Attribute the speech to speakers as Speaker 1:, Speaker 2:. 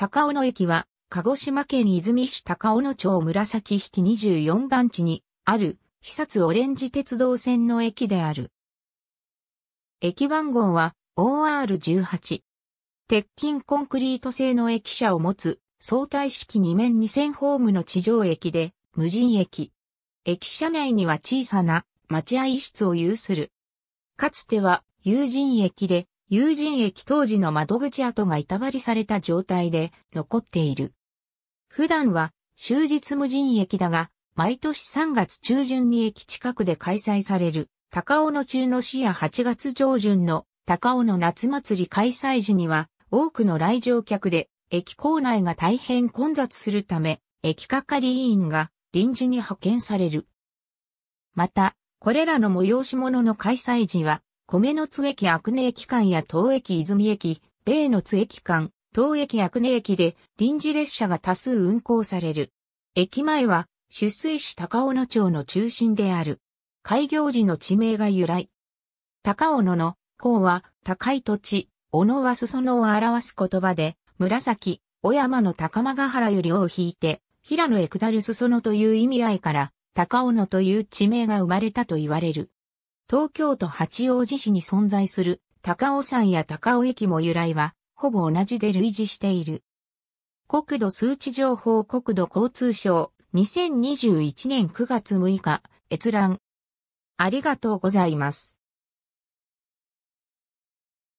Speaker 1: 高尾野駅は、
Speaker 2: 鹿児島県泉市高尾野町紫引24番地にある、肥薩オレンジ鉄道線の駅である。駅番号は OR18。鉄筋コンクリート製の駅舎を持つ相対式2面2000ホームの地上駅で無人駅。駅舎内には小さな待合室を有する。かつては有人駅で友人駅当時の窓口跡が板張りされた状態で残っている。普段は終日無人駅だが、毎年3月中旬に駅近くで開催される、高尾の中の市や8月上旬の高尾の夏祭り開催時には、多くの来場客で、駅構内が大変混雑するため、駅係委員が臨時に派遣される。また、これらの催し物の開催時は、米の津駅悪根駅間や東駅泉駅、米の津駅間、東駅悪根駅で臨時列車が多数運行される。駅前は、出水市高尾野町の中心である。開業時の地名が由来。高尾野の、甲は、高い土地、小野は裾野を表す言葉で、紫、小山の高間ヶ原より尾を引いて、平野へ下る裾野という意味合いから、高尾野という地名が生まれたと言われる。東京都八王子市に存在する高尾山や高尾駅も由来は、ほぼ同じで類似している。国土数値情報国土交通省2021年9月6日閲
Speaker 1: 覧ありがとうございます。